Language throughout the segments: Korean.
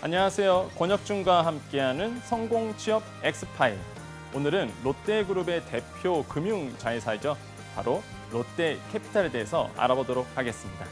안녕하세요. 권혁준과 함께하는 성공 취업 엑스파일. 오늘은 롯데그룹의 대표 금융 자회사이죠. 바로 롯데캐피탈에 대해서 알아보도록 하겠습니다.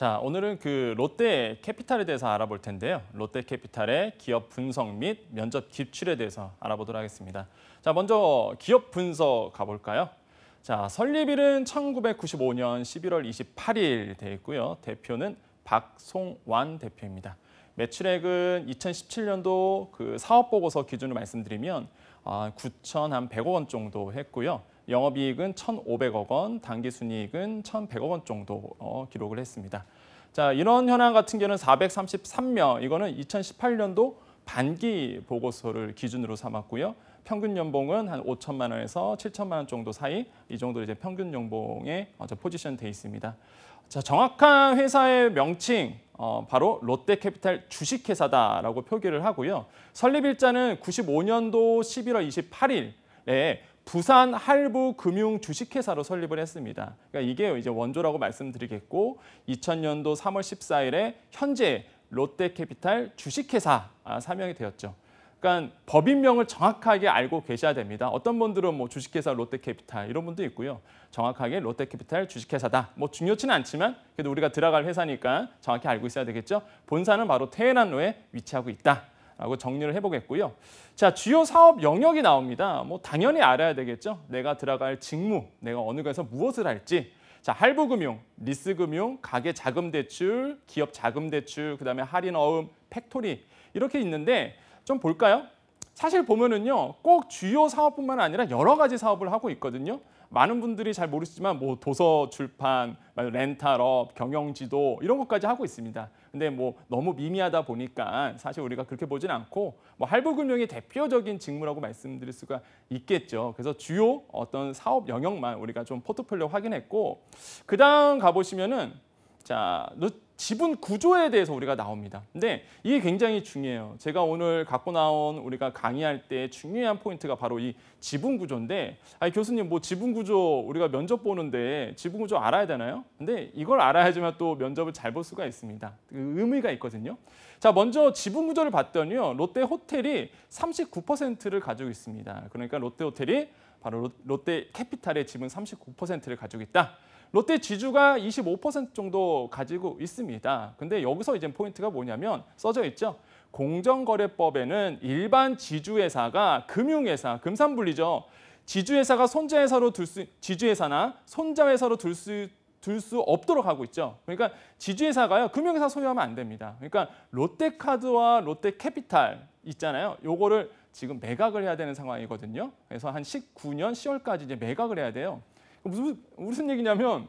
자, 오늘은 그 롯데 캐피탈에 대해서 알아볼 텐데요. 롯데 캐피탈의 기업 분석 및 면접 기출에 대해서 알아보도록 하겠습니다. 자, 먼저 기업 분석 가볼까요? 자, 설립일은 1995년 11월 28일 돼 있고요. 대표는 박송완 대표입니다. 매출액은 2017년도 그 사업보고서 기준으로 말씀드리면 9,100억 아, 원 정도 했고요. 영업이익은 1,500억 원, 당기순이익은 1,100억 원 정도 어, 기록을 했습니다. 자 이런 현황 같은 경우는 433명, 이거는 2018년도 반기 보고서를 기준으로 삼았고요. 평균 연봉은 한 5천만 원에서 7천만 원 정도 사이 이 정도 이제 평균 연봉에 어, 포지션 돼 있습니다. 자 정확한 회사의 명칭 어, 바로 롯데캐피탈 주식회사다라고 표기를 하고요. 설립일자는 95년도 11월 28일에 부산 할부 금융 주식회사로 설립을 했습니다. 그러니까 이게 이제 원조라고 말씀드리겠고 2000년도 3월 14일에 현재 롯데캐피탈 주식회사 아, 사명이 되었죠. 그러니까 법인명을 정확하게 알고 계셔야 됩니다. 어떤 분들은 뭐 주식회사 롯데캐피탈 이런 분도 있고요. 정확하게 롯데캐피탈 주식회사다. 뭐 중요치는 않지만 그래도 우리가 들어갈 회사니까 정확히 알고 있어야 되겠죠. 본사는 바로 테헤란로에 위치하고 있다. 라고 정리를 해보겠고요. 자, 주요 사업 영역이 나옵니다. 뭐 당연히 알아야 되겠죠. 내가 들어갈 직무, 내가 어느 곳에서 무엇을 할지. 자, 할부금융, 리스금융, 가계 자금대출, 기업 자금대출, 그다음에 할인어음, 팩토리 이렇게 있는데 좀 볼까요? 사실 보면은요 꼭 주요 사업뿐만 아니라 여러 가지 사업을 하고 있거든요. 많은 분들이 잘 모르시지만 뭐 도서 출판, 뭐 렌탈업, 경영지도 이런 것까지 하고 있습니다. 근데 뭐 너무 미미하다 보니까 사실 우리가 그렇게 보진 않고 뭐 할부금융의 대표적인 직무라고 말씀드릴 수가 있겠죠. 그래서 주요 어떤 사업 영역만 우리가 좀 포트폴리오 확인했고 그다음 가보시면은 자 지분 구조에 대해서 우리가 나옵니다. 근데 이게 굉장히 중요해요. 제가 오늘 갖고 나온 우리가 강의할 때 중요한 포인트가 바로 이 지분 구조인데 아니, 교수님 뭐 지분 구조 우리가 면접 보는데 지분 구조 알아야 되나요? 근데 이걸 알아야지만 또 면접을 잘 볼 수가 있습니다. 그 의미가 있거든요. 자 먼저 지분 구조를 봤더니요. 롯데 호텔이 39%를 가지고 있습니다. 그러니까 롯데 호텔이 바로 롯데 캐피탈의 지분 39%를 가지고 있다. 롯데 지주가 25% 정도 가지고 있습니다. 근데 여기서 이제 포인트가 뭐냐면 써져 있죠. 공정거래법에는 일반 지주회사가 금융회사, 금산분리죠. 지주회사가 손자회사로 둘 수, 지주회사나 손자회사로 둘 수, 둘 수 없도록 하고 있죠. 그러니까 지주회사가요, 금융회사 소유하면 안 됩니다. 그러니까 롯데카드와 롯데캐피탈 있잖아요. 요거를 지금 매각을 해야 되는 상황이거든요. 그래서 한 19년 10월까지 이제 매각을 해야 돼요. 무슨 무슨 얘기냐면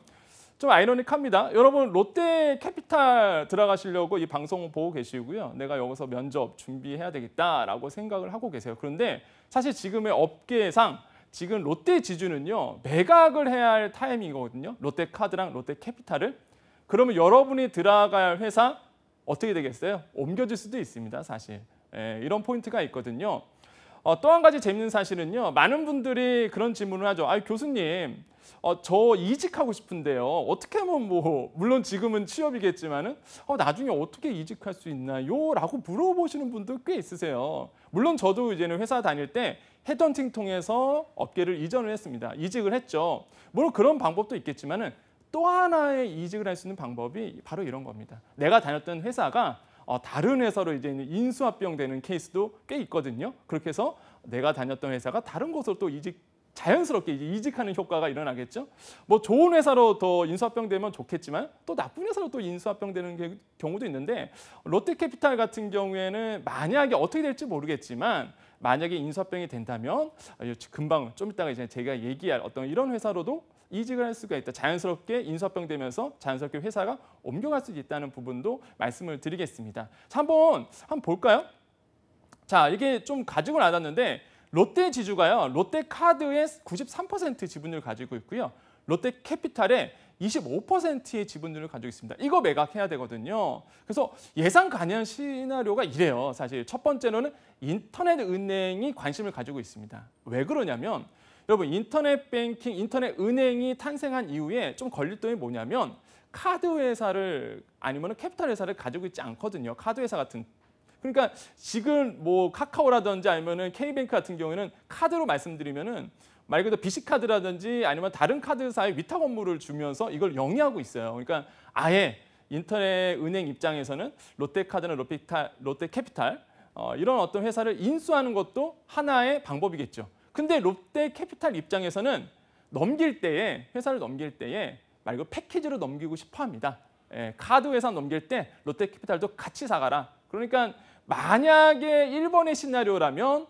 좀 아이러닉합니다. 여러분 롯데 캐피탈 들어가시려고 이 방송 보고 계시고요. 내가 여기서 면접 준비해야 되겠다라고 생각을 하고 계세요. 그런데 사실 지금의 업계상 지금 롯데 지주는요. 매각을 해야 할 타이밍이거든요. 롯데카드랑 롯데캐피탈을. 그러면 여러분이 들어갈 회사 어떻게 되겠어요? 옮겨질 수도 있습니다. 사실. 예, 이런 포인트가 있거든요. 어, 또 한 가지 재밌는 사실은요. 많은 분들이 그런 질문을 하죠. 아, 교수님, 어, 저 이직하고 싶은데요. 어떻게 하면 뭐 물론 지금은 취업이겠지만은 어, 나중에 어떻게 이직할 수 있나요?라고 물어보시는 분들 꽤 있으세요. 물론 저도 이제는 회사 다닐 때 헤던팅 통해서 업계를 이전을 했습니다. 이직을 했죠. 물론 그런 방법도 있겠지만은 또 하나의 이직을 할 수 있는 방법이 바로 이런 겁니다. 내가 다녔던 회사가 어, 다른 회사로 이제 인수합병되는 케이스도 꽤 있거든요. 그렇게 해서 내가 다녔던 회사가 다른 곳으로 또 이직 자연스럽게 이제 이직하는 효과가 일어나겠죠. 뭐 좋은 회사로 더 인수합병되면 좋겠지만 또 나쁜 회사로 또 인수합병되는 경우도 있는데 롯데캐피탈 같은 경우에는 만약에 어떻게 될지 모르겠지만 만약에 인수합병이 된다면 아, 금방 좀 이따가 이제 제가 얘기할 어떤 이런 회사로도 이직을 할 수가 있다. 자연스럽게 인수합병되면서 자연스럽게 회사가 옮겨갈 수 있다는 부분도 말씀을 드리겠습니다. 자, 한번 한번 볼까요? 자, 이게 좀 가지고 나왔는데 롯데 지주가요. 롯데 카드의 93% 지분을 가지고 있고요. 롯데 캐피탈의 25%의 지분율을 가지고 있습니다. 이거 매각해야 되거든요. 그래서 예상 가능 시나리오가 이래요. 사실 첫 번째로는 인터넷 은행이 관심을 가지고 있습니다. 왜 그러냐면 여러분 인터넷 뱅킹, 인터넷 은행이 탄생한 이후에 좀 걸릴점이 뭐냐면 카드 회사를 아니면 캐피탈 회사를 가지고 있지 않거든요. 카드 회사 같은. 그러니까 지금 뭐 카카오라든지 아니면은 K뱅크 같은 경우에는 카드로 말씀드리면은 말 그대로 b c 카드라든지 아니면 다른 카드 사에 위탁 업무를 주면서 이걸 영위하고 있어요. 그러니까 아예 인터넷 은행 입장에서는 롯데카드나 롯데캐피탈 어, 이런 어떤 회사를 인수하는 것도 하나의 방법이겠죠. 근데 롯데 캐피탈 입장에서는 넘길 때에 회사를 넘길 때에 말고 패키지로 넘기고 싶어 합니다. 예, 카드 회사 넘길 때 롯데캐피탈도 같이 사가라. 그러니까 만약에 1번의 시나리오라면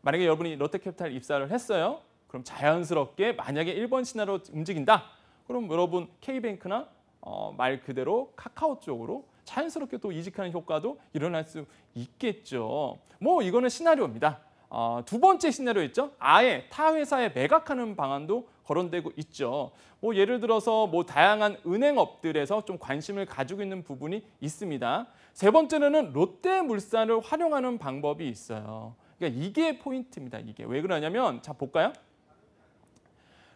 만약에 여러분이 롯데캐피탈 입사를 했어요. 그럼 자연스럽게 만약에 1번 시나리오 움직인다. 그럼 여러분 K뱅크나 어, 말 그대로 카카오 쪽으로 자연스럽게 또 이직하는 효과도 일어날 수 있겠죠. 뭐 이거는 시나리오입니다. 어, 두 번째 시나리오 있죠. 아예 타 회사에 매각하는 방안도 거론되고 있죠. 뭐 예를 들어서 뭐 다양한 은행업들에서 좀 관심을 가지고 있는 부분이 있습니다. 세 번째로는 롯데물산을 활용하는 방법이 있어요. 그러니까 이게 포인트입니다. 이게 왜 그러냐면 자 볼까요?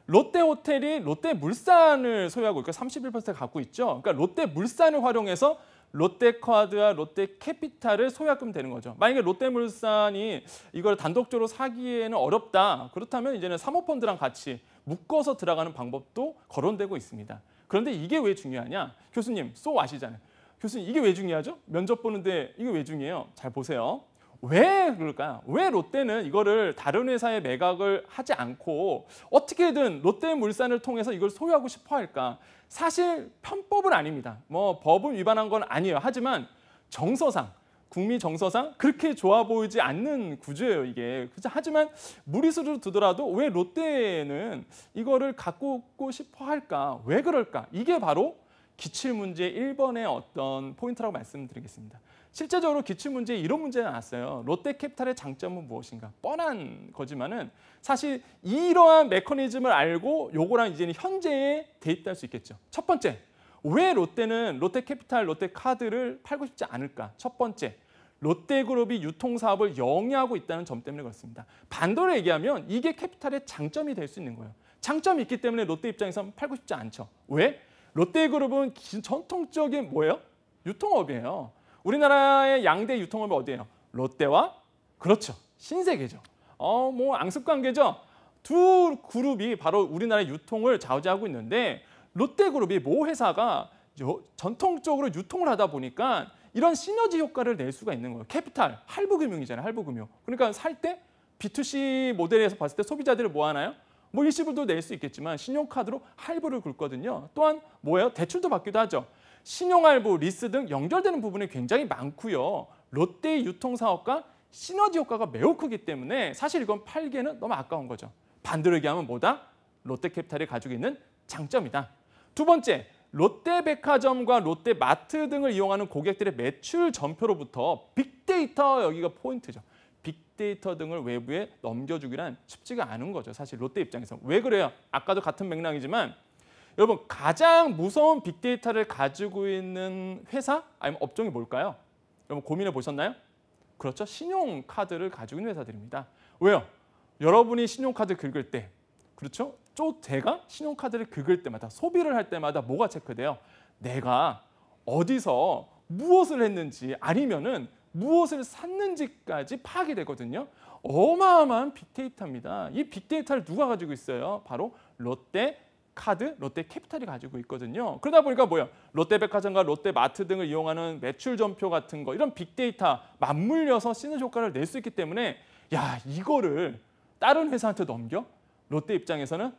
롯데 호텔이 롯데 물산을 소유하고 있고 31% 갖고 있죠. 그러니까 롯데 물산을 활용해서 롯데카드와 롯데캐피탈을 소유하게 되는 거죠. 만약에 롯데물산이 이걸 단독적으로 사기에는 어렵다. 그렇다면 이제는 사모펀드랑 같이 묶어서 들어가는 방법도 거론되고 있습니다. 그런데 이게 왜 중요하냐? 교수님, 쏘 아시잖아요. 교수님, 이게 왜 중요하죠? 면접 보는데 이게 왜 중요해요? 잘 보세요. 왜 그럴까요? 왜 롯데는 이거를 다른 회사에 매각을 하지 않고 어떻게든 롯데물산을 통해서 이걸 소유하고 싶어 할까? 사실 편법은 아닙니다. 뭐 법을 위반한 건 아니에요. 하지만 정서상 국민 정서상 그렇게 좋아 보이지 않는 구조예요 이게 그렇죠? 하지만 무리수를 두더라도 왜 롯데는 이거를 갖고 고 싶어 할까 왜 그럴까 이게 바로 기출 문제 1번의 어떤 포인트라고 말씀드리겠습니다 실제적으로 기출 문제 이런 문제는 나왔어요. 롯데캐피탈의 장점은 무엇인가? 뻔한 거지만은 사실 이러한 메커니즘을 알고 요거랑 이제는 현재에 대입할 수 있겠죠. 첫 번째, 왜 롯데는 롯데캐피탈, 롯데카드를 팔고 싶지 않을까? 첫 번째, 롯데그룹이 유통사업을 영위하고 있다는 점 때문에 그렇습니다. 반도로 얘기하면 이게 캐피탈의 장점이 될 수 있는 거예요. 장점이 있기 때문에 롯데 입장에선 팔고 싶지 않죠. 왜? 롯데그룹은 전통적인 뭐예요? 유통업이에요. 우리나라의 양대 유통업이 어디예요? 롯데와 그렇죠. 신세계죠. 어, 뭐 앙습관계죠. 두 그룹이 바로 우리나라의 유통을 좌우지하고 있는데 롯데그룹이 모 회사가 전통적으로 유통을 하다 보니까 이런 시너지 효과를 낼 수가 있는 거예요. 캐피탈, 할부금융이잖아요. 할부금융. 그러니까 살 때 B2C 모델에서 봤을 때 소비자들을 모아나요? 뭐, 뭐 일시불도 낼 수 있겠지만 신용카드로 할부를 긁거든요. 또한 뭐예요? 대출도 받기도 하죠. 신용알보, 리스 등 연결되는 부분이 굉장히 많고요. 롯데의 유통사업과 시너지 효과가 매우 크기 때문에 사실 이건 팔기에는 너무 아까운 거죠. 반대로 얘기하면 뭐다? 롯데캐피탈이 가지고 있는 장점이다. 두 번째, 롯데백화점과 롯데마트 등을 이용하는 고객들의 매출 전표로부터 빅데이터 여기가 포인트죠. 빅데이터 등을 외부에 넘겨주기란 쉽지가 않은 거죠. 사실 롯데 입장에서. 왜 그래요? 아까도 같은 맥락이지만 여러분 가장 무서운 빅데이터를 가지고 있는 회사 아니면 업종이 뭘까요? 여러분 고민해 보셨나요? 그렇죠. 신용카드를 가지고 있는 회사들입니다. 왜요? 여러분이 신용카드 긁을 때 그렇죠? 쪼 제가 신용카드를 긁을 때마다 소비를 할 때마다 뭐가 체크돼요? 내가 어디서 무엇을 했는지 아니면은 무엇을 샀는지까지 파악이 되거든요. 어마어마한 빅데이터입니다. 이 빅데이터를 누가 가지고 있어요? 바로 롯데 카드, 롯데캐피탈이 가지고 있거든요. 그러다 보니까 뭐야? 롯데백화점과 롯데마트 등을 이용하는 매출 전표 같은 거 이런 빅데이터 맞물려서 시너지 효과를 낼 수 있기 때문에 야 이거를 다른 회사한테 넘겨? 롯데 입장에서는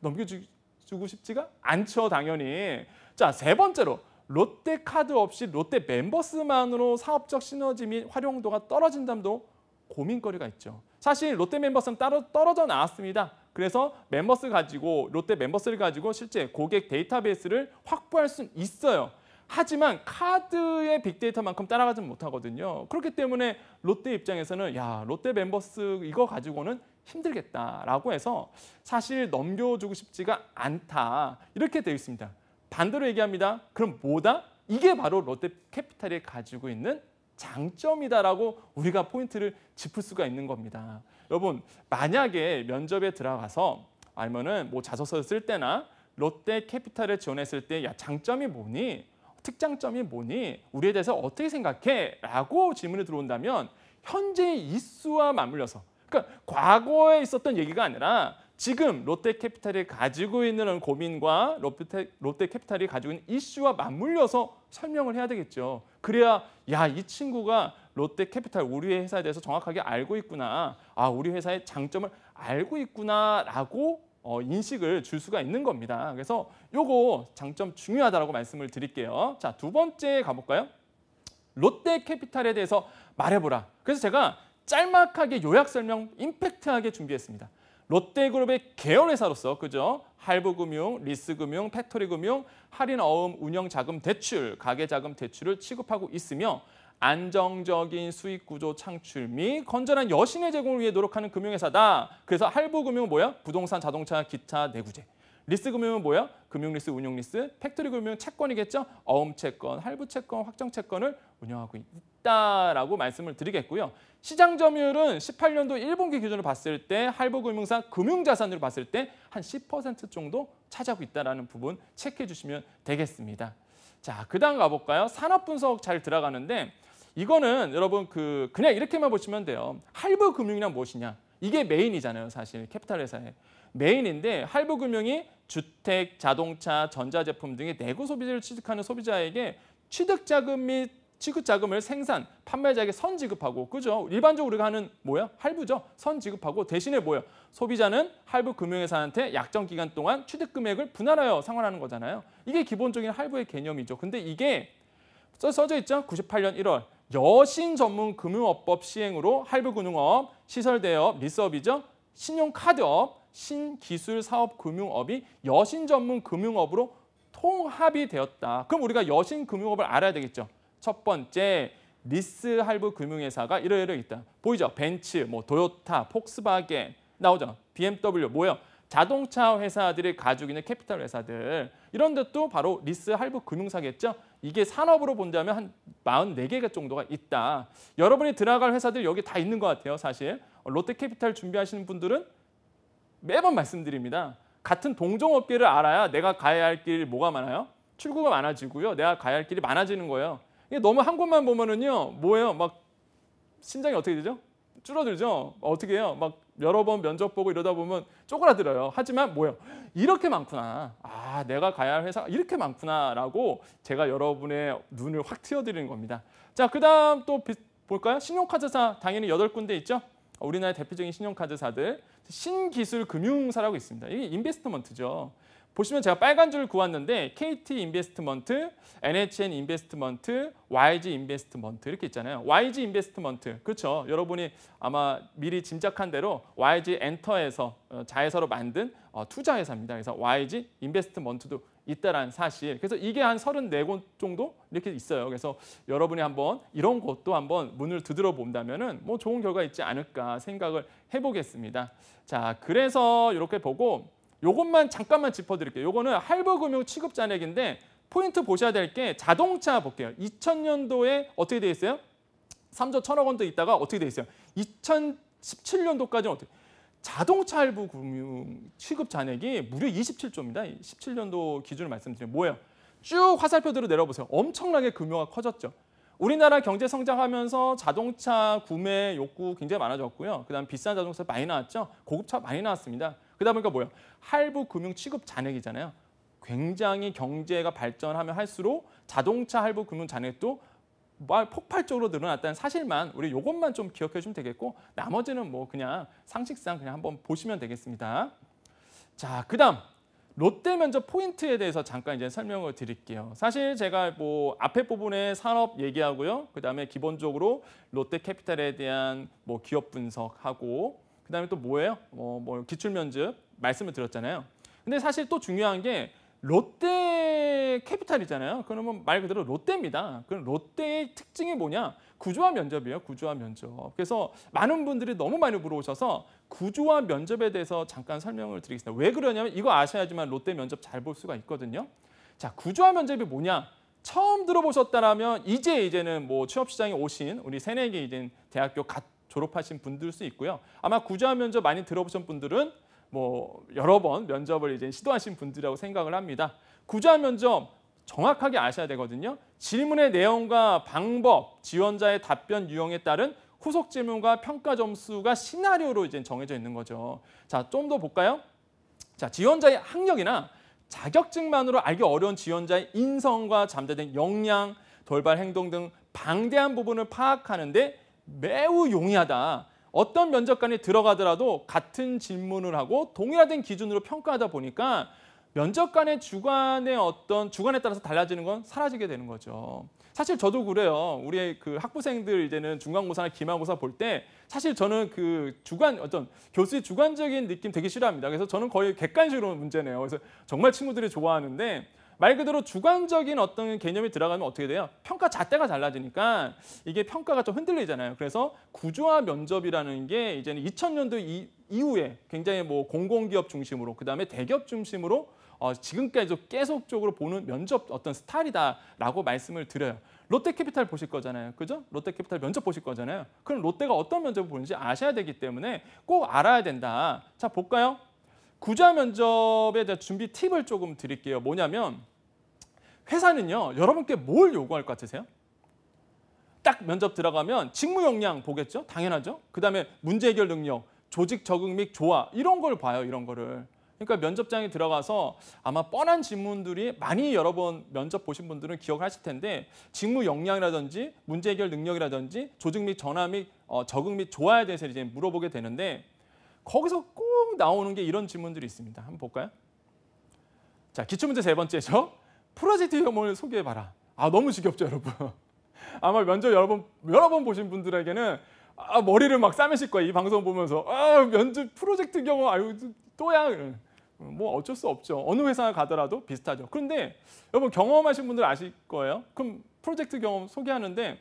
넘겨주고 싶지가 않죠 당연히. 자 세 번째로 롯데 카드 없이 롯데 멤버스만으로 사업적 시너지 및 활용도가 떨어진다도 고민거리가 있죠. 사실 롯데 멤버스는 따로 떨어져 나왔습니다. 그래서 멤버스 가지고 롯데 멤버스를 가지고 실제 고객 데이터베이스를 확보할 수 있어요. 하지만 카드의 빅데이터만큼 따라가지 못하거든요. 그렇기 때문에 롯데 입장에서는 야 롯데 멤버스 이거 가지고는 힘들겠다라고 해서 사실 넘겨주고 싶지가 않다 이렇게 되어 있습니다. 반대로 얘기합니다. 그럼 뭐다? 이게 바로 롯데 캐피탈이 가지고 있는 장점이다라고 우리가 포인트를 짚을 수가 있는 겁니다. 여러분 만약에 면접에 들어가서 아니면은 뭐 자소서를 쓸 때나 롯데 캐피탈을 지원했을 때야 장점이 뭐니? 특장점이 뭐니? 우리에 대해서 어떻게 생각해? 라고 질문이 들어온다면 현재의 이수와 맞물려서 그러니까 과거에 있었던 얘기가 아니라 지금 롯데캐피탈이 가지고 있는 고민과 롯데, 롯데캐피탈이 가지고 있는 이슈와 맞물려서 설명을 해야 되겠죠. 그래야 야 이 친구가 롯데캐피탈 우리 회사에 대해서 정확하게 알고 있구나. 아 우리 회사의 장점을 알고 있구나라고 어, 인식을 줄 수가 있는 겁니다. 그래서 요거 장점 중요하다라고 말씀을 드릴게요. 자 두 번째 가볼까요? 롯데캐피탈에 대해서 말해보라. 그래서 제가 짤막하게 요약 설명 임팩트하게 준비했습니다. 롯데그룹의 계열회사로서 그죠? 할부금융, 리스금융, 팩토리금융, 할인어음, 운영자금 대출, 가계자금 대출을 취급하고 있으며 안정적인 수익구조 창출 및 건전한 여신의 제공을 위해 노력하는 금융회사다. 그래서 할부금융 은 뭐야? 부동산, 자동차, 기타, 내구재. 리스 금융은 뭐야? 금융리스, 운용리스, 팩토리 금융 채권이겠죠? 어음채권, 할부채권, 확정채권을 운영하고 있다라고 말씀을 드리겠고요. 시장 점유율은 18년도 1분기 기준으로 봤을 때 할부금융사 금융자산으로 봤을 때 한 10% 정도 차지하고 있다는 라 부분 체크해 주시면 되겠습니다. 자, 그 다음 가볼까요? 산업분석 잘 들어가는데 이거는 여러분 그 그냥 이렇게만 보시면 돼요. 할부금융이란 무엇이냐? 이게 메인이잖아요, 사실 캐피탈 회사에. 메인인데 할부금융이 주택, 자동차, 전자제품 등의 내구 소비자를 취득하는 소비자에게 취득자금 및 취급자금을 생산, 판매자에게 선 지급하고 그죠? 일반적으로 우리가 하는 뭐야? 할부죠. 선 지급하고 대신에 뭐야 소비자는 할부 금융회사한테 약정 기간 동안 취득 금액을 분할하여 상환하는 거잖아요. 이게 기본적인 할부의 개념이죠. 근데 이게 써, 져 있죠? 98년 1월 여신 전문 금융업법 시행으로 할부 금융업, 시설 대업, 리서업이죠. 신용카드업, 신기술 사업 금융업이 여신 전문 금융업으로 통합이 되었다. 그럼 우리가 여신 금융업을 알아야 되겠죠. 첫 번째 리스 할부 금융회사가 이러이러 있다. 보이죠? 벤츠, 뭐 도요타, 폭스바겐 나오죠. BMW 뭐예요? 자동차 회사들이 가지고 있는 캐피탈 회사들 이런 데도 바로 리스 할부 금융사겠죠. 이게 산업으로 본다면 한 44개 가 정도가 있다. 여러분이 들어갈 회사들 여기 다 있는 것 같아요. 사실 롯데캐피탈 준비하시는 분들은 매번 말씀드립니다. 같은 동종업계를 알아야 내가 가야 할 길이 뭐가 많아요? 출구가 많아지고요. 내가 가야 할 길이 많아지는 거예요. 이게 너무 한 곳만 보면은요. 뭐예요? 막심장이 어떻게 되죠? 줄어들죠. 어떻게 해요? 막 여러 번 면접 보고 이러다 보면 쪼그라들어요. 하지만 뭐예요? 이렇게 많구나. 아, 내가 가야 할 회사가 이렇게 많구나라고 제가 여러분의 눈을 확 트여드리는 겁니다. 자, 그다음 또 볼까요? 신용카드사 당연히 여덟 군데 있죠. 우리나라 의 대표적인 신용카드사들. 신기술 금융사라고 있습니다. 이게 인베스트먼트죠. 보시면 제가 빨간 줄 그었는데 KT 인베스트먼트, NHN 인베스트먼트, YG 인베스트먼트 이렇게 있잖아요. YG 인베스트먼트. 그렇죠. 여러분이 아마 미리 짐작한 대로 YG 엔터에서 어, 자회사로 만든 어, 투자 회사입니다. 그래서 YG 인베스트먼트도 있다라는 사실. 그래서 이게 한 34곳 정도 이렇게 있어요. 그래서 여러분이 한번 이런 것도 한번 문을 두드려 본다면은 뭐 좋은 결과 있지 않을까 생각을 해보겠습니다. 자, 그래서 이렇게 보고 요것만 잠깐만 짚어드릴게요. 요거는 할부금융 취급 잔액인데 포인트 보셔야 될 게 자동차 볼게요. 2000년도에 어떻게 돼 있어요? 3조 1000억 원도 있다가 어떻게 돼 있어요? 2017년도까지는 어떻게? 자동차 할부 금융 취급 잔액이 무려 27조입니다. 17년도 기준을 말씀드리면 뭐예요? 쭉 화살표대로 내려보세요. 엄청나게 금융화 커졌죠. 우리나라 경제 성장하면서 자동차 구매 욕구 굉장히 많아졌고요. 그다음 비싼 자동차 많이 나왔죠. 고급차 많이 나왔습니다. 그러다 보니까 뭐예요? 할부 금융 취급 잔액이잖아요. 굉장히 경제가 발전하면 할수록 자동차 할부 금융 잔액도 뭐 폭발적으로 늘어났다는 사실만 우리 이것만 좀 기억해 주면 되겠고 나머지는 뭐 그냥 상식상 그냥 한번 보시면 되겠습니다. 자, 그다음 롯데 면접 포인트에 대해서 잠깐 이제 설명을 드릴게요. 사실 제가 뭐 앞에 부분에 산업 얘기하고요. 그다음에 기본적으로 롯데 캐피탈에 대한 뭐 기업 분석하고 그다음에 또 뭐예요? 뭐, 뭐 기출 면접 말씀을 드렸잖아요. 근데 사실 또 중요한 게 롯데 캐피탈이잖아요. 그러면 말 그대로 롯데입니다. 그럼 롯데의 특징이 뭐냐? 구조화 면접이에요. 구조화 면접. 그래서 많은 분들이 너무 많이 물어오셔서 구조화 면접에 대해서 잠깐 설명을 드리겠습니다. 왜 그러냐면 이거 아셔야지만 롯데 면접 잘 볼 수가 있거든요. 자, 구조화 면접이 뭐냐? 처음 들어보셨다라면 이제 이제는 뭐 취업 시장에 오신 우리 새내기인 대학교 갓 졸업하신 분들 수 있고요. 아마 구조화 면접 많이 들어보신 분들은 뭐 여러 번 면접을 이제 시도하신 분들이라고 생각을 합니다. 구자 면접 정확하게 아셔야 되거든요. 질문의 내용과 방법, 지원자의 답변 유형에 따른 후속 질문과 평가 점수가 시나리오로 이제 정해져 있는 거죠. 자, 좀 더 볼까요? 자, 지원자의 학력이나 자격증만으로 알기 어려운 지원자의 인성과 잠재된 역량, 돌발 행동 등 방대한 부분을 파악하는데 매우 용이하다. 어떤 면접관이 들어가더라도 같은 질문을 하고 동일화된 기준으로 평가하다 보니까 면접관의 주관의 어떤 주관에 따라서 달라지는 건 사라지게 되는 거죠. 사실 저도 그래요. 우리 그 학부생들 이제는 중간고사나 기말고사 볼 때 사실 저는 그 주관 어떤 교수의 주관적인 느낌 되게 싫어합니다. 그래서 저는 거의 객관식으로 문제네요. 그래서 정말 친구들이 좋아하는데 말 그대로 주관적인 어떤 개념이 들어가면 어떻게 돼요? 평가 잣대가 달라지니까 이게 평가가 좀 흔들리잖아요. 그래서 구조화 면접이라는 게 이제는 2000년도 이, 이후에 굉장히 뭐 공공기업 중심으로 그다음에 대기업 중심으로 어, 지금까지도 계속적으로 보는 면접 어떤 스타일이다라고 말씀을 드려요. 롯데캐피탈 보실 거잖아요. 그죠? 롯데캐피탈 면접 보실 거잖아요. 그럼 롯데가 어떤 면접을 보는지 아셔야 되기 때문에 꼭 알아야 된다. 자, 볼까요? 구좌 면접에 대한 준비 팁을 조금 드릴게요. 뭐냐면 회사는요. 여러분께 뭘 요구할 것 같으세요? 딱 면접 들어가면 직무 역량 보겠죠? 당연하죠. 그다음에 문제 해결 능력, 조직 적응 및 조화 이런 걸 봐요. 이런 거를. 그러니까 면접장에 들어가서 아마 뻔한 질문들이 많이 여러 번 면접 보신 분들은 기억하실 텐데 직무 역량이라든지 문제 해결 능력이라든지 조직 및 전화 및 어, 적응 및 조화에 대해서 이제 물어보게 되는데 거기서 꼭 나오는 게 이런 질문들이 있습니다. 한번 볼까요? 자, 기초문제세 번째죠. 프로젝트 혐오를 소개해봐라. 아, 너무 지겹죠, 여러분. 아마 면접 여러 번, 여러 번 보신 분들에게는 아, 머리를 막 싸매실 거예요. 이 방송 보면서. 아, 면접 프로젝트 경험, 아유, 또야. 뭐 어쩔 수 없죠. 어느 회사 에 가더라도 비슷하죠. 그런데 여러분 경험하신 분들 아실 거예요. 그럼 프로젝트 경험 소개하는데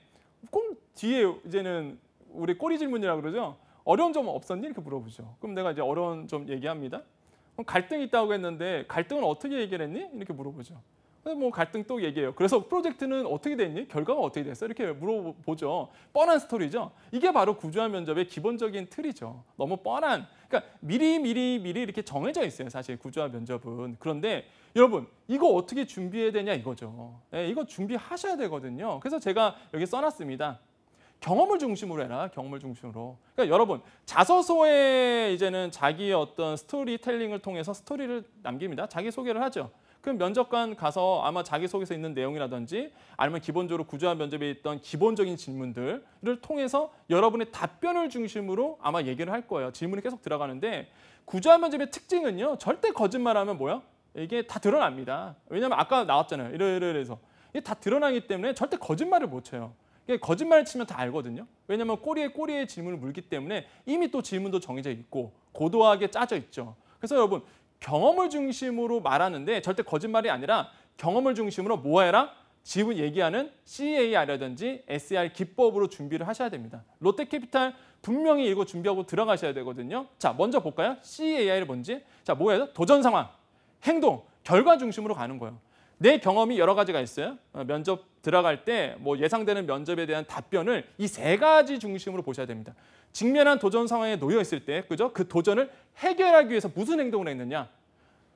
꼭 뒤에 이제는 우리 꼬리 질문이라고 그러죠. 어려운 점 없었니? 이렇게 물어보죠. 그럼 내가 이제 어려운 점 얘기합니다. 그럼 갈등 이 있다고 했는데 갈등은 어떻게 얘기를 했니 이렇게 물어보죠. 근데 뭐 갈등 또 얘기해요. 그래서 프로젝트는 어떻게 됐니? 결과가 어떻게 됐어? 이렇게 물어보죠. 뻔한 스토리죠. 이게 바로 구조화 면접의 기본적인 틀이죠. 너무 뻔한. 그러니까 미리 미리 미리 이렇게 정해져 있어요. 사실 구조화 면접은. 그런데 여러분 이거 어떻게 준비해야 되냐 이거죠. 네, 이거 준비하셔야 되거든요. 그래서 제가 여기 써놨습니다. 경험을 중심으로 해라. 경험을 중심으로. 그러니까 여러분 자서서에 이제는 자기의 어떤 스토리텔링을 통해서 스토리를 남깁니다. 자기 소개를 하죠. 그럼 면접관 가서 아마 자기소개서 있는 내용이라든지 아니면 기본적으로 구조한 면접에 있던 기본적인 질문들을 통해서 여러분의 답변을 중심으로 아마 얘기를 할 거예요. 질문이 계속 들어가는데 구조한 면접의 특징은요. 절대 거짓말하면 뭐야? 이게 다 드러납니다. 왜냐하면 아까 나왔잖아요. 이러이러이래서. 이게 다 드러나기 때문에 절대 거짓말을 못 쳐요. 거짓말을 치면 다 알거든요. 왜냐하면 꼬리에 꼬리에 질문을 물기 때문에 이미 또 질문도 정해져 있고 고도하게 짜져 있죠. 그래서 여러분 경험을 중심으로 말하는데 절대 거짓말이 아니라 경험을 중심으로 뭐해라? 지금 얘기하는 CAR라든지 SR 기법으로 준비를 하셔야 됩니다. 롯데캐피탈 분명히 이거 준비하고 들어가셔야 되거든요. 자, 먼저 볼까요? CAR이 뭔지? 자, 뭐예요? 도전 상황, 행동, 결과 중심으로 가는 거예요. 내 경험이 여러 가지가 있어요. 어, 면접 들어갈 때 뭐 예상되는 면접에 대한 답변을 이 세 가지 중심으로 보셔야 됩니다. 직면한 도전 상황에 놓여 있을 때, 그죠? 그 도전을 해결하기 위해서 무슨 행동을 했느냐,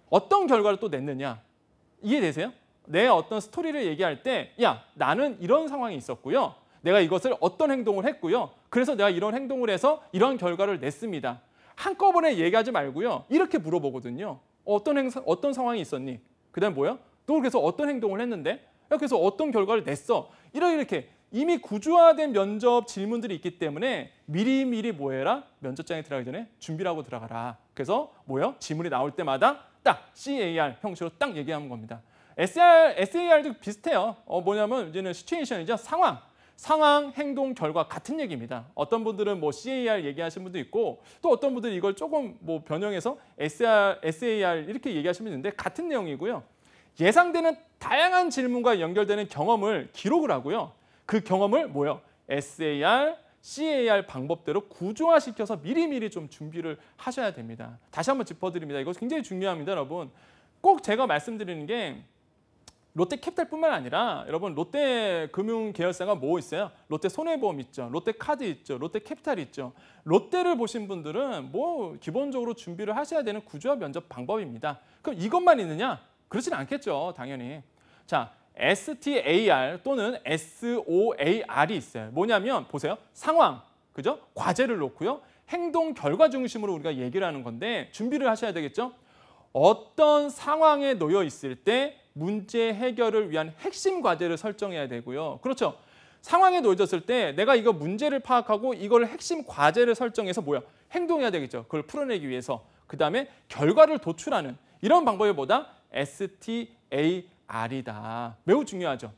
어떤 결과를 또 냈느냐 이해되세요? 내 어떤 스토리를 얘기할 때, 야 나는 이런 상황이 있었고요. 내가 이것을 어떤 행동을 했고요. 그래서 내가 이런 행동을 해서 이런 결과를 냈습니다. 한꺼번에 얘기하지 말고요. 이렇게 물어보거든요. 어떤 행사, 어떤 상황이 있었니? 그다음 뭐야? 너 그래서 어떤 행동을 했는데? 그래서 어떤 결과를 냈어? 이런 이렇게 이미 구조화된 면접 질문들이 있기 때문에 미리미리 뭐 해라? 면접장에 들어가기 전에 준비라고 들어가라. 그래서 뭐요? 질문이 나올 때마다 딱 CAR 형식으로 딱 얘기하는 겁니다. SR, SAR도 비슷해요. 어, 뭐냐면 이제는 시츄에이션이죠. 상황. 상황, 행동, 결과 같은 얘기입니다. 어떤 분들은 뭐 CAR 얘기하시는 분도 있고 또 어떤 분들은 이걸 조금 뭐 변형해서 SR, SAR 이렇게 얘기하시는 분도 있는데 같은 내용이고요. 예상되는 다양한 질문과 연결되는 경험을 기록을 하고요. 그 경험을 뭐요? SAR, CAR 방법대로 구조화시켜서 미리미리 좀 준비를 하셔야 됩니다. 다시 한번 짚어드립니다. 이거 굉장히 중요합니다, 여러분. 꼭 제가 말씀드리는 게 롯데 캡탈뿐만 아니라 여러분 롯데 금융 계열사가 뭐 있어요? 롯데 손해보험 있죠. 롯데 카드 있죠. 롯데 캡탈 있죠. 롯데를 보신 분들은 뭐 기본적으로 준비를 하셔야 되는 구조화 면접 방법입니다. 그럼 이것만 있느냐? 그렇진 않겠죠, 당연히. 자, STAR 또는 SOAR이 있어요. 뭐냐면 보세요. 상황, 그죠? 과제를 놓고요. 행동 결과 중심으로 우리가 얘기를 하는 건데 준비를 하셔야 되겠죠? 어떤 상황에 놓여 있을 때 문제 해결을 위한 핵심 과제를 설정해야 되고요. 그렇죠. 상황에 놓여졌을 때 내가 이거 문제를 파악하고 이걸 핵심 과제를 설정해서 뭐야? 행동해야 되겠죠. 그걸 풀어내기 위해서. 그다음에 결과를 도출하는 이런 방법이 뭐다? STAR이다. 매우 중요하죠.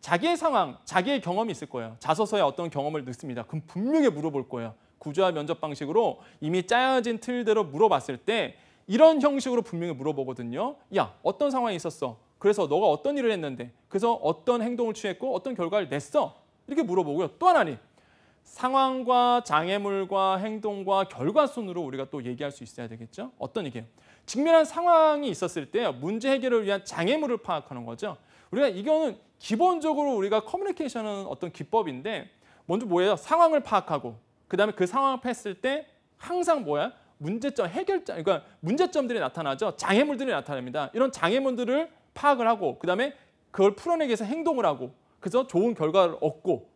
자기의 상황, 자기의 경험이 있을 거예요. 자소서에 어떤 경험을 넣습니다. 그럼 분명히 물어볼 거예요. 구조와 면접 방식으로 이미 짜여진 틀대로 물어봤을 때 이런 형식으로 분명히 물어보거든요. 야, 어떤 상황이 있었어? 그래서 너가 어떤 일을 했는데? 그래서 어떤 행동을 취했고 어떤 결과를 냈어? 이렇게 물어보고요. 또 하나는 상황과 장애물과 행동과 결과 순으로 우리가 또 얘기할 수 있어야 되겠죠. 어떤 얘기예요? 직면한 상황이 있었을 때 문제 해결을 위한 장애물을 파악하는 거죠. 우리가 이거는 기본적으로 우리가 커뮤니케이션은 어떤 기법인데 먼저 뭐예요? 상황을 파악하고 그다음에 그 상황을 했을 때 항상 뭐야? 문제점 해결점 그러니까 문제점들이 나타나죠. 장애물들이 나타납니다. 이런 장애물들을 파악을 하고 그다음에 그걸 풀어내기 위해서 행동을 하고 그래서 좋은 결과를 얻고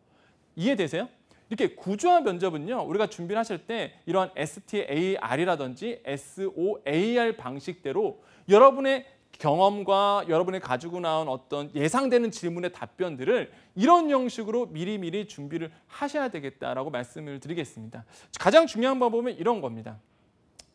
이해되세요? 이렇게 구조화 면접은요. 우리가 준비 하실 때 이러한 STAR이라든지 SOAR 방식대로 여러분의 경험과 여러분이 가지고 나온 어떤 예상되는 질문의 답변들을 이런 형식으로 미리미리 준비를 하셔야 되겠다라고 말씀을 드리겠습니다. 가장 중요한 방법은 이런 겁니다.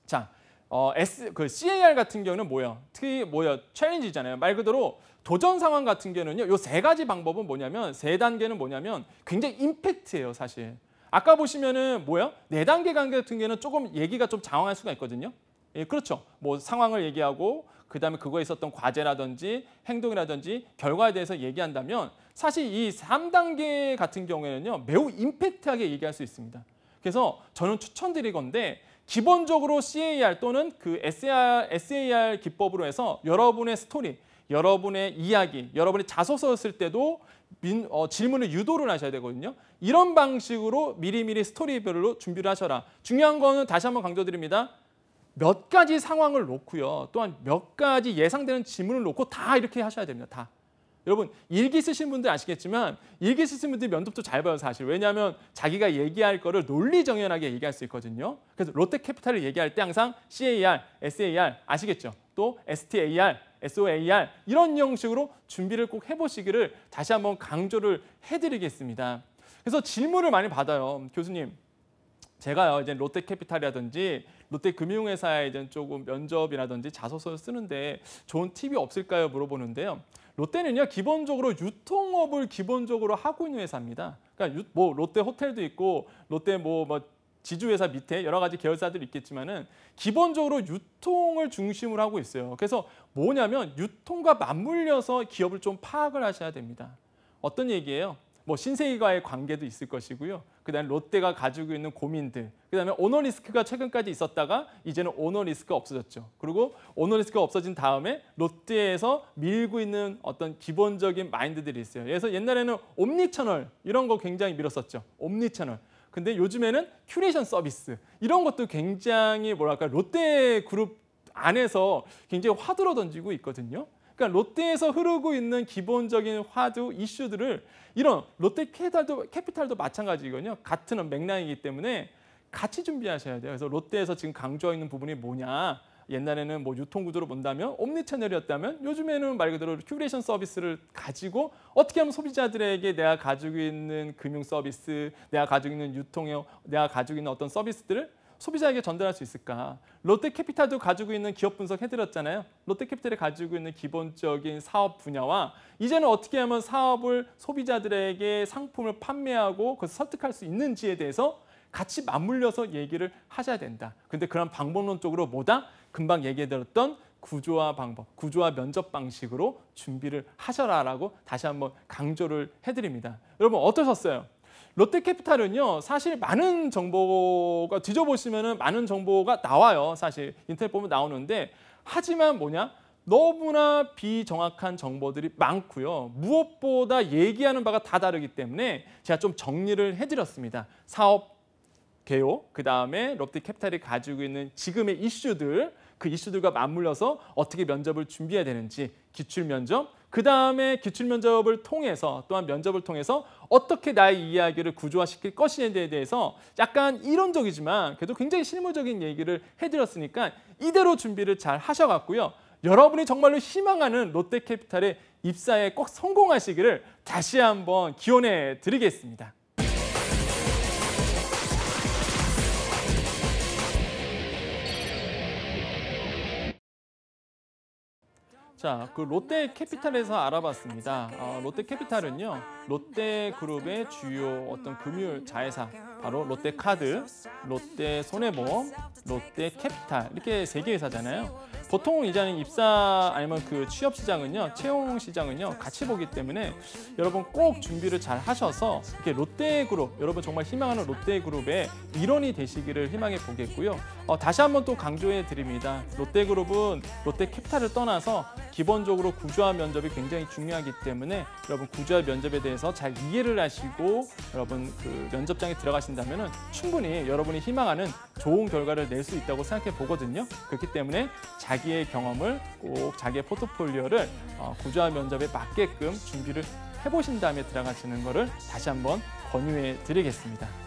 자, 어, S, 그 CAR 같은 경우는 뭐예요? 특히 뭐예요? 챌린지잖아요. 말 그대로 도전 상황 같은 경우는요. 요 세 가지 방법은 뭐냐면 세 단계는 뭐냐면 굉장히 임팩트예요, 사실. 아까 보시면은 뭐예요? 네 단계 관계 같은 경우는 조금 얘기가 좀 장황할 수가 있거든요. 예, 그렇죠. 뭐 상황을 얘기하고 그다음에 그거에 있었던 과제라든지 행동이라든지 결과에 대해서 얘기한다면 사실 이 삼단계 같은 경우에는요. 매우 임팩트하게 얘기할 수 있습니다. 그래서 저는 추천드리건데 기본적으로 CAR 또는 그 SAR, SAR 기법으로 해서 여러분의 스토리, 여러분의 이야기, 여러분의 자소서 쓸 때도 민, 어, 질문을 유도를 하셔야 되거든요. 이런 방식으로 미리미리 스토리별로 준비를 하셔라. 중요한 거는 다시 한번 강조드립니다. 몇 가지 상황을 놓고요. 또한 몇 가지 예상되는 질문을 놓고 다 이렇게 하셔야 됩니다. 다. 여러분 일기 쓰신 분들 아시겠지만 일기 쓰신 분들이 면접도 잘 봐요 사실. 왜냐하면 자기가 얘기할 거를 논리정연하게 얘기할 수 있거든요. 그래서 롯데캐피탈을 얘기할 때 항상 CAR, SAR 아시겠죠? 또 STAR, SOAR 이런 형식으로 준비를 꼭 해보시기를 다시 한번 강조를 해드리겠습니다. 그래서 질문을 많이 받아요. 교수님, 제가요 이제 롯데캐피탈이라든지 롯데금융회사에 이제 조금 면접이라든지 자소서를 쓰는데 좋은 팁이 없을까요 물어보는데요. 롯데는요 기본적으로 유통업을 기본적으로 하고 있는 회사입니다. 그러니까 뭐 롯데 호텔도 있고 롯데 뭐뭐 뭐, 뭐 지주회사 밑에 여러 가지 계열사들이 있겠지만은 기본적으로 유통을 중심으로 하고 있어요. 그래서 뭐냐면 유통과 맞물려서 기업을 좀 파악을 하셔야 됩니다. 어떤 얘기예요? 뭐 신세계와의 관계도 있을 것이고요. 그다음에 롯데가 가지고 있는 고민들. 그다음에 오너 리스크가 최근까지 있었다가 이제는 오너 리스크가 없어졌죠. 그리고 오너 리스크가 없어진 다음에 롯데에서 밀고 있는 어떤 기본적인 마인드들이 있어요. 그래서 옛날에는 옴니 채널 이런 거 굉장히 밀었었죠. 옴니 채널. 근데 요즘에는 큐레이션 서비스 이런 것도 굉장히 뭐랄까 롯데 그룹 안에서 굉장히 화두로 던지고 있거든요. 그러니까 롯데에서 흐르고 있는 기본적인 화두 이슈들을 이런 롯데 캐피탈도, 캐피탈도 마찬가지거든요. 같은 맥락이기 때문에 같이 준비하셔야 돼요. 그래서 롯데에서 지금 강조하고 있는 부분이 뭐냐. 옛날에는 뭐 유통구조로 본다면 옴니채널이었다면 요즘에는 말 그대로 큐레이션 서비스를 가지고 어떻게 하면 소비자들에게 내가 가지고 있는 금융 서비스, 내가 가지고 있는 유통형, 내가 가지고 있는 어떤 서비스들을 소비자에게 전달할 수 있을까? 롯데캐피탈도 가지고 있는 기업 분석 해드렸잖아요. 롯데캐피탈이 가지고 있는 기본적인 사업 분야와 이제는 어떻게 하면 사업을 소비자들에게 상품을 판매하고 그것을 설득할 수 있는지에 대해서 같이 맞물려서 얘기를 하셔야 된다. 근데 그런 방법론적으로 뭐다? 금방 얘기해드렸던 구조화 방법, 구조화 면접 방식으로 준비를 하셔라라고 다시 한번 강조를 해드립니다. 여러분 어떠셨어요? 롯데캐피탈은요 사실 많은 정보가 뒤져보시면은 많은 정보가 나와요 사실 인터넷 보면 나오는데 하지만 뭐냐 너무나 비정확한 정보들이 많고요. 무엇보다 얘기하는 바가 다 다르기 때문에 제가 좀 정리를 해드렸습니다. 사업 개요, 그다음에 롯데캐피탈이 가지고 있는 지금의 이슈들, 그 이슈들과 맞물려서 어떻게 면접을 준비해야 되는지, 기출 면접, 그 다음에 기출 면접을 통해서 또한 면접을 통해서 어떻게 나의 이야기를 구조화시킬 것인지에 대해서 약간 이론적이지만 그래도 굉장히 실무적인 얘기를 해드렸으니까 이대로 준비를 잘 하셔갖고요. 여러분이 정말로 희망하는 롯데캐피탈의 입사에 꼭 성공하시기를 다시 한번 기원해 드리겠습니다. 자, 그 롯데 캐피탈에서 알아봤습니다. 어, 롯데 캐피탈은요, 롯데 그룹의 주요 어떤 금융 자회사, 바로 롯데 카드, 롯데 손해보험, 롯데 캐피탈 이렇게 세 개 회사잖아요. 보통 이제는 입사 아니면 그 취업 시장은요, 채용 시장은요 같이 보기 때문에 여러분 꼭 준비를 잘 하셔서 이렇게 롯데그룹 여러분 정말 희망하는 롯데그룹의 일원이 되시기를 희망해 보겠고요. 어, 다시 한번 또 강조해 드립니다. 롯데그룹은 롯데캐피탈을 떠나서 기본적으로 구조화 면접이 굉장히 중요하기 때문에 여러분 구조화 면접에 대해서 잘 이해를 하시고 여러분 그 면접장에 들어가신다면 충분히 여러분이 희망하는 좋은 결과를 낼 수 있다고 생각해 보거든요. 그렇기 때문에 잘 자기의 경험을 꼭 자기의 포트폴리오를 어, 구조화 면접에 맞게끔 준비를 해보신 다음에 들어가시는 것을 다시 한번 권유해 드리겠습니다.